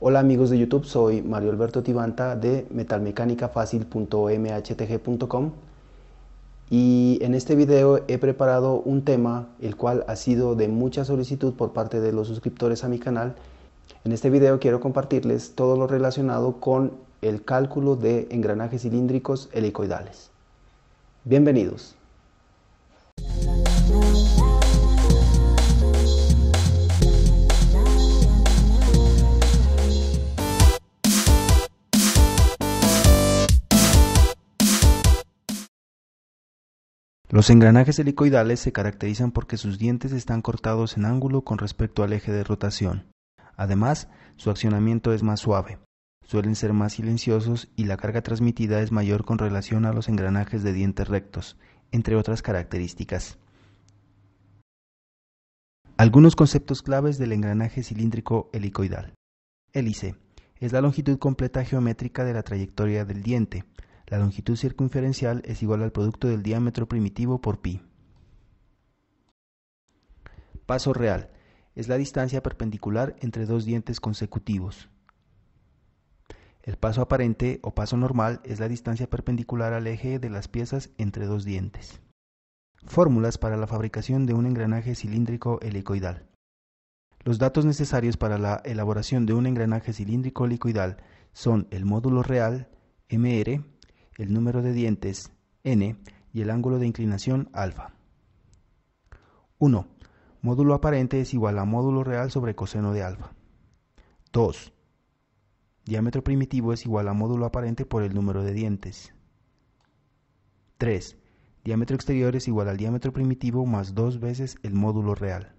Hola amigos de YouTube, soy Mario Alberto Tibanta de metalmecanicafacil.mhtg.com y en este video he preparado un tema el cual ha sido de mucha solicitud por parte de los suscriptores a mi canal. En este video quiero compartirles todo lo relacionado con el cálculo de engranajes cilíndricos helicoidales. Bienvenidos. Los engranajes helicoidales se caracterizan porque sus dientes están cortados en ángulo con respecto al eje de rotación. Además, su accionamiento es más suave, suelen ser más silenciosos y la carga transmitida es mayor con relación a los engranajes de dientes rectos, entre otras características. Algunos conceptos claves del engranaje cilíndrico helicoidal. Hélice es la longitud completa geométrica de la trayectoria del diente, la longitud circunferencial es igual al producto del diámetro primitivo por pi. Paso real. Es la distancia perpendicular entre dos dientes consecutivos. El paso aparente o paso normal es la distancia perpendicular al eje de las piezas entre dos dientes. Fórmulas para la fabricación de un engranaje cilíndrico helicoidal. Los datos necesarios para la elaboración de un engranaje cilíndrico helicoidal son el módulo real, MR, el número de dientes n y el ángulo de inclinación alfa. 1. Módulo aparente es igual a módulo real sobre coseno de alfa. 2. Diámetro primitivo es igual a módulo aparente por el número de dientes. 3. Diámetro exterior es igual al diámetro primitivo más dos veces el módulo real.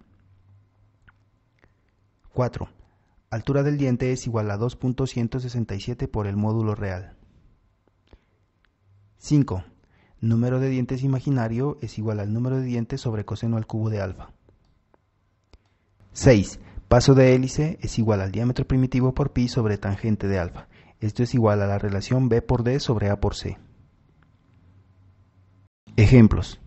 4. Altura del diente es igual a 2.167 por el módulo real. 5. Número de dientes imaginario es igual al número de dientes sobre coseno al cubo de alfa. 6. Paso de hélice es igual al diámetro primitivo por pi sobre tangente de alfa. Esto es igual a la relación B por D sobre A por C. Ejemplos.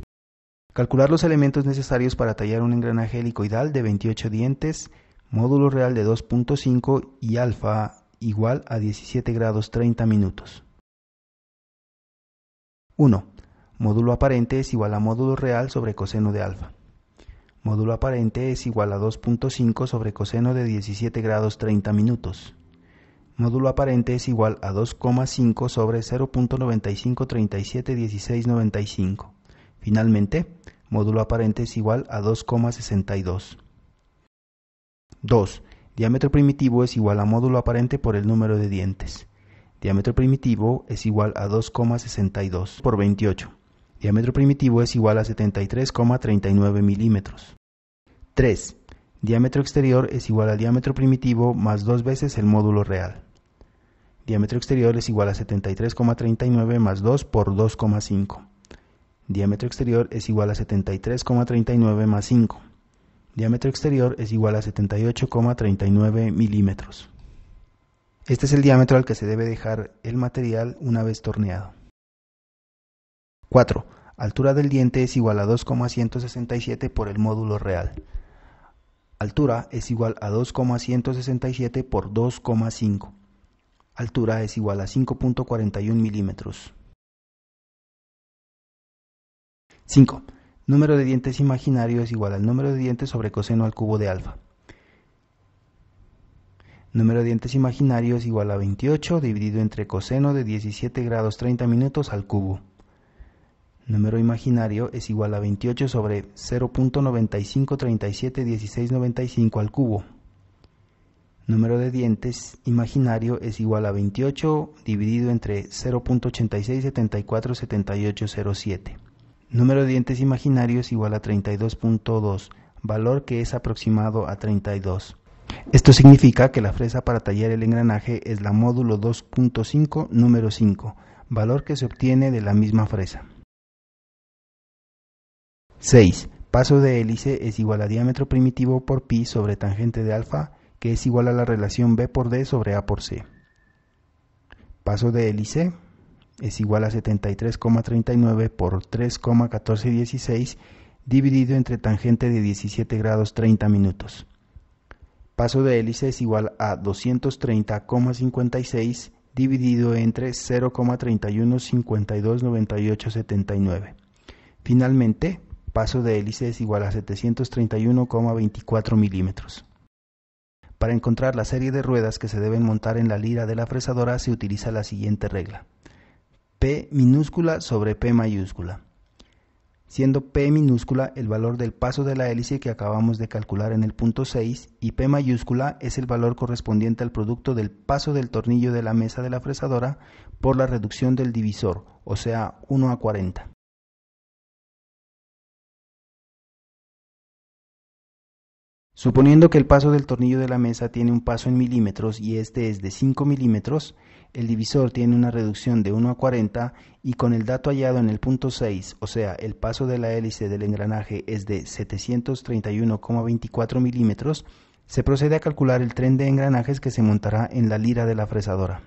Calcular los elementos necesarios para tallar un engranaje helicoidal de 28 dientes, módulo real de 2.5 y alfa igual a 17 grados 30 minutos. 1. Módulo aparente es igual a módulo real sobre coseno de alfa. Módulo aparente es igual a 2.5 sobre coseno de 17 grados 30 minutos. Módulo aparente es igual a 2,5 sobre 0.95371695. Finalmente, módulo aparente es igual a 2,62. 2. Diámetro primitivo es igual a módulo aparente por el número de dientes. Diámetro primitivo es igual a 2,62 por 28. Diámetro primitivo es igual a 73,39 milímetros. 3. Diámetro exterior es igual a diámetro primitivo más dos veces el módulo real. Diámetro exterior es igual a 73,39 más 2 por 2,5. Diámetro exterior es igual a 73,39 más 5. Diámetro exterior es igual a 78,39 milímetros. Este es el diámetro al que se debe dejar el material una vez torneado. 4. Altura del diente es igual a 2,167 por el módulo real. Altura es igual a 2,167 por 2,5. Altura es igual a 5.41 milímetros. 5. Número de dientes imaginario es igual al número de dientes sobre coseno al cubo de alfa. Número de dientes imaginarios igual a 28 dividido entre coseno de 17 grados 30 minutos al cubo. Número imaginario es igual a 28 sobre 0.95371695 al cubo. Número de dientes imaginario es igual a 28 dividido entre 0.86747807. Número de dientes imaginarios igual a 32.2, valor que es aproximado a 32. Esto significa que la fresa para tallar el engranaje es la módulo 2.5 número 5, valor que se obtiene de la misma fresa. 6. Paso de hélice es igual a diámetro primitivo por pi sobre tangente de alfa, que es igual a la relación b por d sobre a por c. Paso de hélice es igual a 73,39 por 3,1416 dividido entre tangente de 17 grados 30 minutos. Paso de hélice es igual a 230,56 dividido entre 0,31529879. Finalmente, paso de hélice es igual a 731,24 milímetros. Para encontrar la serie de ruedas que se deben montar en la lira de la fresadora se utiliza la siguiente regla. P minúscula sobre P mayúscula siendo P minúscula el valor del paso de la hélice que acabamos de calcular en el punto 6 y P mayúscula es el valor correspondiente al producto del paso del tornillo de la mesa de la fresadora por la reducción del divisor, o sea 1 a 40. Suponiendo que el paso del tornillo de la mesa tiene un paso en milímetros y este es de 5 milímetros, el divisor tiene una reducción de 1 a 40 y con el dato hallado en el punto 6, o sea, el paso de la hélice del engranaje es de 731,24 milímetros, se procede a calcular el tren de engranajes que se montará en la lira de la fresadora.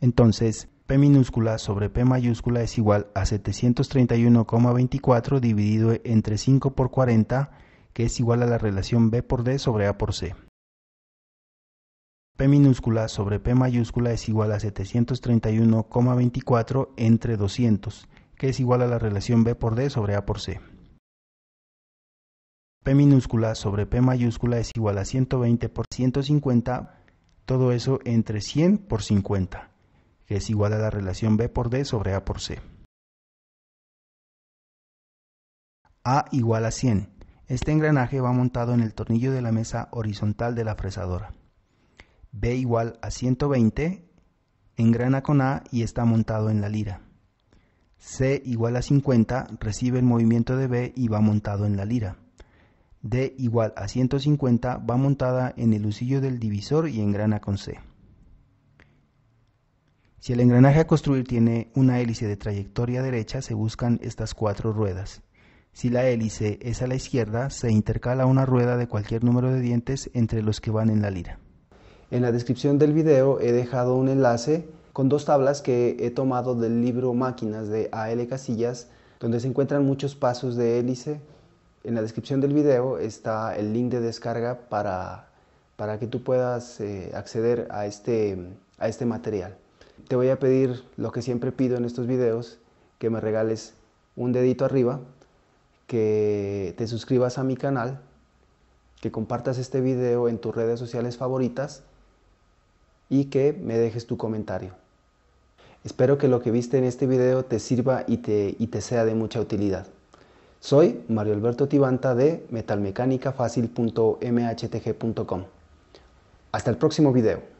Entonces, P minúscula sobre P mayúscula es igual a 731,24 dividido entre 5 por 40 que es igual a la relación B por D sobre A por C. P minúscula sobre P mayúscula es igual a 731,24 entre 200, que es igual a la relación B por D sobre A por C. P minúscula sobre P mayúscula es igual a 120 por 150, todo eso entre 100 por 50, que es igual a la relación B por D sobre A por C. A igual a 100, este engranaje va montado en el tornillo de la mesa horizontal de la fresadora. B igual a 120 engrana con A y está montado en la lira. C igual a 50 recibe el movimiento de B y va montado en la lira. D igual a 150 va montada en el husillo del divisor y engrana con C. Si el engranaje a construir tiene una hélice de trayectoria derecha, se buscan estas cuatro ruedas. Si la hélice es a la izquierda, se intercala una rueda de cualquier número de dientes entre los que van en la lira. En la descripción del video he dejado un enlace con dos tablas que he tomado del libro Máquinas de A.L. Casillas, donde se encuentran muchos pasos de hélice. En la descripción del video está el link de descarga para, que tú puedas eh, acceder a este, a este material. Te voy a pedir lo que siempre pido en estos videos, que me regales un dedito arriba que te suscribas a mi canal, que compartas este video en tus redes sociales favoritas y que me dejes tu comentario. Espero que lo que viste en este video te sirva y te, te sea de mucha utilidad. Soy Mario Alberto Tibanta de metalmecánicafácil.mhtg.com. Hasta el próximo video.